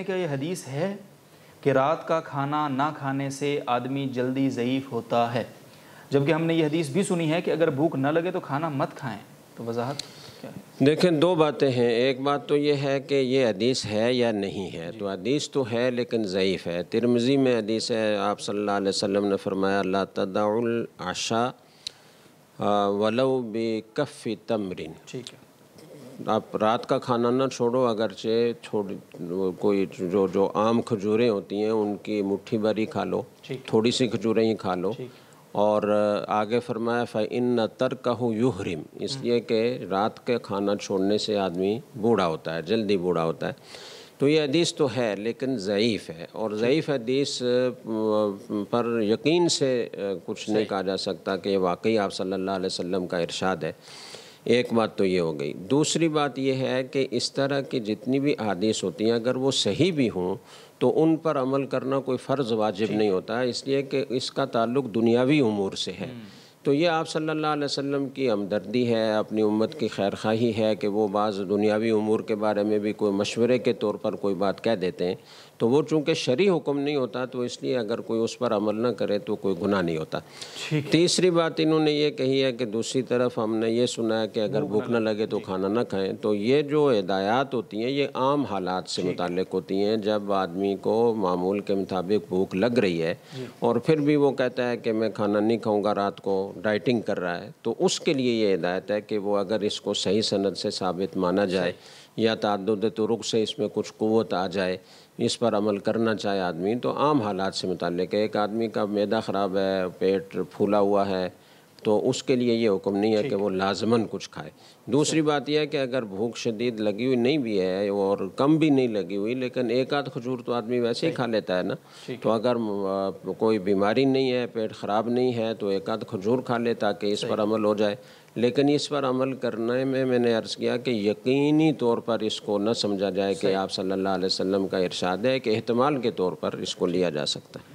یہ حدیث ہے کہ رات کا کھانا نہ کھانے سے آدمی جلدی ضعیف ہوتا ہے جبکہ ہم نے یہ حدیث بھی سنی ہے کہ اگر بھوک نہ لگے تو کھانا مت کھائیں تو وضاحت دیکھیں دو باتیں ہیں ایک بات تو یہ ہے کہ یہ حدیث ہے یا نہیں ہے تو حدیث تو ہے لیکن ضعیف ہے ترمزی میں حدیث ہے آپ صلی اللہ علیہ وسلم نے فرمایا اللہ ہے آپ رات کا کھانا نہ چھوڑو اگرچہ چھوڑ کوئی جو جو عام کھجوریں ہوتی ہیں ان کی مٹھی بھری کھا لو تھوڑی سی کھجوریں ہی کھا لو اور آگے فرمایا فن یو حرم اس لیے کہ رات کا کھانا چھوڑنے سے آدمی بوڑھا ہوتا ہے جلدی بوڑھا ہوتا ہے تو یہ حدیث تو ہے لیکن ضعیف ہے اور ضعیف حدیث پر یقین سے کچھ نہیں کہا جا سکتا کہ یہ واقعی آپ صلی اللہ علیہ وسلم کا ارشاد ہے ایک بات تو یہ ہو گئی دوسری بات یہ ہے کہ اس طرح کی جتنی بھی عادیث ہوتی ہیں اگر وہ صحیح بھی ہوں تو ان پر عمل کرنا کوئی فرض واجب جی۔ نہیں ہوتا اس لیے کہ اس کا تعلق دنیاوی امور سے ہے تو یہ آپ صلی اللہ علیہ وسلم کی ہمدردی ہے اپنی امت کی خیر خواہی ہے کہ وہ بعض دنیاوی امور کے بارے میں بھی کوئی مشورے کے طور پر کوئی بات کہہ دیتے ہیں تو وہ چونکہ شرعی حکم نہیں ہوتا تو اس لیے اگر کوئی اس پر عمل نہ کرے تو کوئی گناہ نہیں ہوتا تیسری بات انہوں نے یہ کہی ہے کہ دوسری طرف ہم نے یہ سنا ہے کہ اگر بھوک نہ لگے تو جی۔ کھانا نہ کھائیں تو یہ جو ہدایات ہوتی ہیں یہ عام حالات سے متعلق ہوتی ہیں جب آدمی کو معمول کے مطابق بھوک لگ رہی ہے جی۔ اور پھر بھی وہ کہتا ہے کہ میں کھانا نہیں کھاؤں گا رات کو رائٹنگ کر رہا ہے تو اس کے لیے یہ ہدایت ہے کہ وہ اگر اس کو صحیح صنعت سے ثابت مانا جائے یا تعدد ترخ سے اس میں کچھ قوت آ جائے اس پر عمل کرنا چاہے آدمی تو عام حالات سے متعلق ہے ایک آدمی کا میدہ خراب ہے پیٹ پھولا ہوا ہے تو اس کے لیے یہ حکم نہیں ہے کہ وہ لازماً کچھ کھائے دوسری بات یہ ہے کہ اگر بھوک شدید لگی ہوئی نہیں بھی ہے اور کم بھی نہیں لگی ہوئی لیکن ایک آدھ کھجور تو آدمی ویسے ہی کھا لیتا ہے نا تو اگر کوئی بیماری نہیں ہے پیٹ خراب نہیں ہے تو ایک آدھ کھجور کھا لے تاکہ اس پر عمل ہو جائے لیکن اس پر عمل کرنے میں میں نے عرض کیا کہ یقینی طور پر اس کو نہ سمجھا جائے کہ آپ صلی اللہ علیہ وسلم کا ارشاد ہے کہ احتمال کے طور پر اس کو لیا جا سکتا ہے